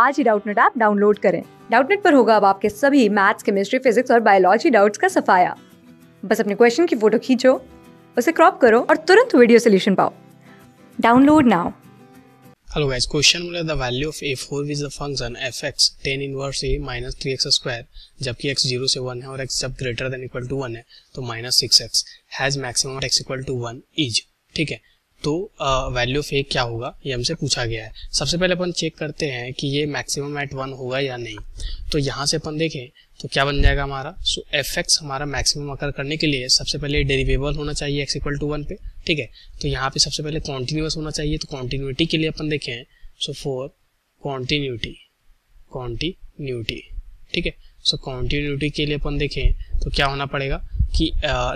आज ही Doubtnut app download करें डाउटनेट पर होगा अब आपके सभी मैथ्स केमिस्ट्री फिजिक्स और बायोलॉजी डाउट्स का सफाया बस अपने क्वेश्चन की फोटो खींचो उसे क्रॉप करो और तुरंत वीडियो सोल्यूशन पाओ download now hello guys question बोला the value of a4 which the function fx tan inverse a minus 3x square जबकि x जीरो से वन है और x जब greater than equal to one है तो minus six x has maximum x equal to one is ठीक है तो वैल्यू ऑफ ए क्या होगा ये हमसे पूछा गया है सबसे पहले अपन चेक करते हैं कि ये मैक्सिमम एट वन होगा या नहीं तो यहाँ से अपन देखें तो क्या बन जाएगा हमारा सो एफ एक्स हमारा मैक्सिमम अकर करने के लिए सबसे पहले डेरिवेबल होना चाहिए एक्स इक्वल टू वन पे ठीक है तो यहाँ पे सबसे पहले कॉन्टिन्यूस होना चाहिए तो कॉन्टीन्यूटी के लिए अपन देखें सो फोर कॉन्टीन्यूटी कॉन्टीन्यूटी ठीक है सो कॉन्टीन्यूटी के लिए अपन देखें तो क्या होना पड़ेगा कि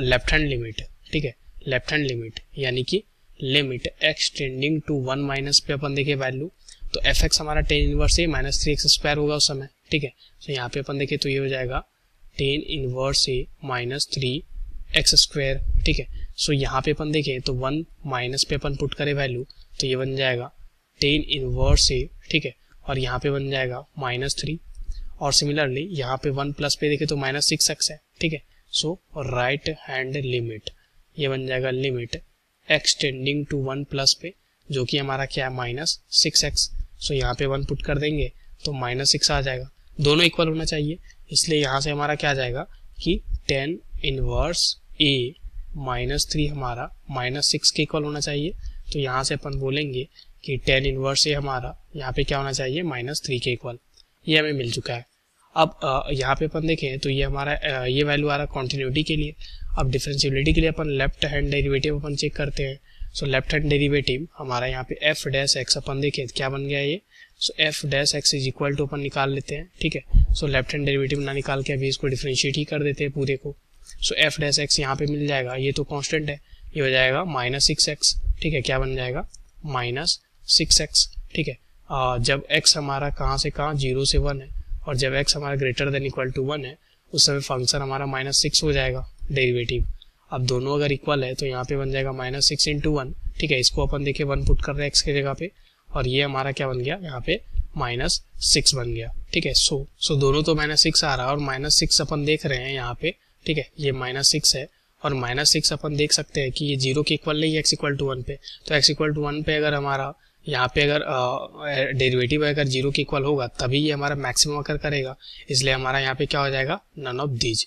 लेफ्ट हैंड लिमिट ठीक है लेफ्ट हैंड लिमिट यानी कि limit x tending to one minus पे अपन देखे वैल्यू तो एफ एक्स हमारा tan inverse a minus three x square होगा उस समय ठीक है तो यहाँ पे अपन देखे तो ये हो जाएगा tan inverse a minus three x square ठीक है सो यहाँ पे अपन देखे तो वन माइनस पे अपन पुट करें वैल्यू तो ये बन जाएगा टेन इनवर्स ए ठीक है और यहाँ पे बन जाएगा माइनस थ्री और सिमिलरली यहाँ पे वन प्लस पे देखे तो माइनस सिक्स एक्स है ठीक है सो राइट हैंड लिमिट ये बन जाएगा limit x tending to one plus पे जो कि हमारा क्या है माइनस सिक्स एक्स सो यहाँ पे वन पुट कर देंगे तो माइनस सिक्स आ जाएगा दोनों इक्वल होना चाहिए इसलिए यहाँ से हमारा क्या आ जाएगा कि tan inverse a minus three हमारा माइनस सिक्स के इक्वल होना चाहिए तो यहाँ से अपन बोलेंगे कि टेन इनवर्स ए हमारा यहाँ पे क्या होना चाहिए माइनस थ्री के इक्वल ये हमें मिल चुका है अब यहाँ पे अपन देखें तो ये हमारा ये वैल्यू आ रहा है कॉन्टीन्यूटी के लिए अब डिफ्रेंसिबिलिटी के लिए अपन लेफ्ट हैंड डेरिवेटिव अपन चेक करते हैं सो लेफ्ट हैंड डेरिवेटिव हमारा यहाँ पे एफ डैश एक्स अपन देखे क्या बन गया ये so f dash x is equal to अपन निकाल लेते हैं ठीक है सो लेफ्ट हैंड डेरिवेटिव ना निकाल के अभी इसको डिफ्रेंशिएट ही कर देते हैं पूरे को सो एफ डैश एक्स यहाँ पे मिल जाएगा ये तो कॉन्स्टेंट है ये हो जाएगा माइनस सिक्स एक्स ठीक है क्या बन जाएगा माइनस सिक्स एक्स ठीक है आ, जब एक्स हमारा कहाँ से कहाँ जीरो से वन है और जब एक्स हमारा greater than equal to one है उस समय फंक्शन हमारा माइनस सिक्स हो जाएगा डेरिवेटिव अब दोनों अगर इक्वल है तो यहाँ पे बन जाएगा माइनस सिक्स इंटू वन ठीक है इसको अपन देखिए वन पुट कर रहे हैं एक्स की जगह पे और ये हमारा क्या बन गया यहाँ पे माइनस सिक्स बन गया ठीक है सो सो दोनों तो माइनस सिक्स आ रहा है और माइनस सिक्स अपन देख रहे हैं यहाँ पे ठीक है ये माइनस सिक्स है और माइनस सिक्स अपन देख सकते हैं कि ये जीरो के इक्वल नहीं है एक्स इक्वल टू वन पे तो एक्स इक्वल टू वन पे अगर हमारा यहाँ पे अगर डेरिवेटिव अगर जीरो के इक्वल होगा तभी ये हमारा मैक्सिमम अगर करेगा इसलिए हमारा यहाँ पे क्या हो जाएगा नन ऑफ दीज